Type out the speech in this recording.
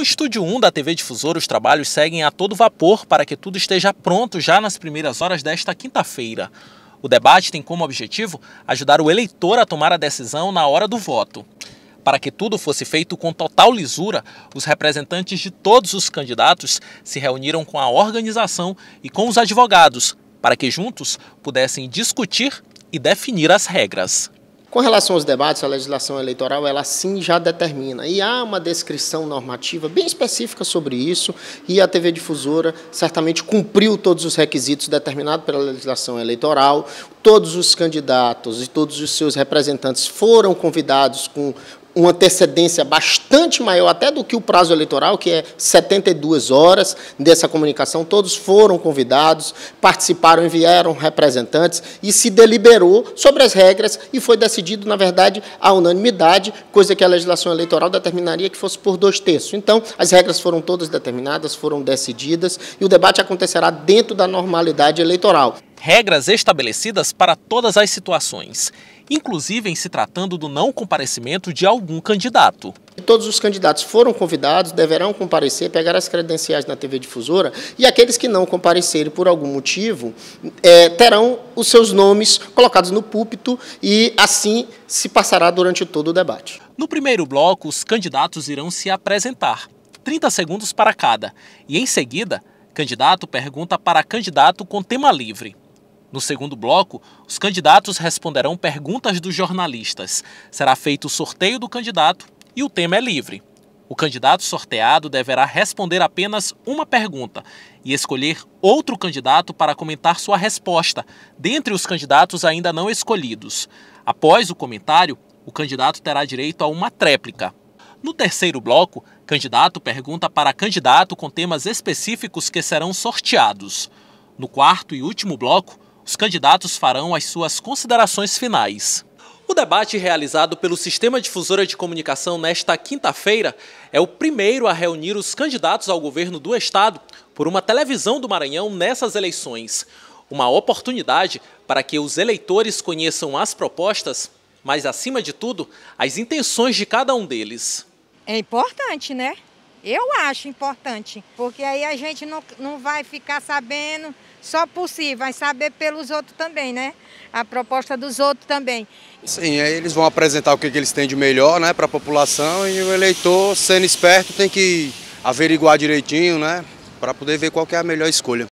do Estúdio 1 da TV Difusora, os trabalhos seguem a todo vapor para que tudo esteja pronto já nas primeiras horas desta quinta-feira. O debate tem como objetivo ajudar o eleitor a tomar a decisão na hora do voto. Para que tudo fosse feito com total lisura, os representantes de todos os candidatos se reuniram com a organização e com os advogados, para que juntos pudessem discutir e definir as regras. Com relação aos debates, a legislação eleitoral, ela sim já determina. E há uma descrição normativa bem específica sobre isso, e a TV Difusora certamente cumpriu todos os requisitos determinados pela legislação eleitoral. Todos os candidatos e todos os seus representantes foram convidados com uma antecedência bastante maior até do que o prazo eleitoral, que é 72 horas dessa comunicação. Todos foram convidados, participaram, enviaram representantes e se deliberou sobre as regras e foi decidido, na verdade, a unanimidade, coisa que a legislação eleitoral determinaria que fosse por dois terços. Então, as regras foram todas determinadas, foram decididas e o debate acontecerá dentro da normalidade eleitoral. Regras estabelecidas para todas as situações inclusive em se tratando do não comparecimento de algum candidato. Todos os candidatos foram convidados, deverão comparecer, pegar as credenciais na TV Difusora e aqueles que não comparecerem por algum motivo é, terão os seus nomes colocados no púlpito e assim se passará durante todo o debate. No primeiro bloco, os candidatos irão se apresentar, 30 segundos para cada, e em seguida, candidato pergunta para candidato com tema livre. No segundo bloco, os candidatos responderão perguntas dos jornalistas. Será feito o sorteio do candidato e o tema é livre. O candidato sorteado deverá responder apenas uma pergunta e escolher outro candidato para comentar sua resposta, dentre os candidatos ainda não escolhidos. Após o comentário, o candidato terá direito a uma tréplica. No terceiro bloco, candidato pergunta para candidato com temas específicos que serão sorteados. No quarto e último bloco, os candidatos farão as suas considerações finais. O debate realizado pelo Sistema Difusora de Comunicação nesta quinta-feira é o primeiro a reunir os candidatos ao governo do Estado por uma televisão do Maranhão nessas eleições. Uma oportunidade para que os eleitores conheçam as propostas, mas, acima de tudo, as intenções de cada um deles. É importante, né? Eu acho importante, porque aí a gente não, não vai ficar sabendo só por si, vai saber pelos outros também, né? A proposta dos outros também. Sim, aí eles vão apresentar o que, que eles têm de melhor né, para a população e o eleitor, sendo esperto, tem que averiguar direitinho, né? Para poder ver qual é a melhor escolha.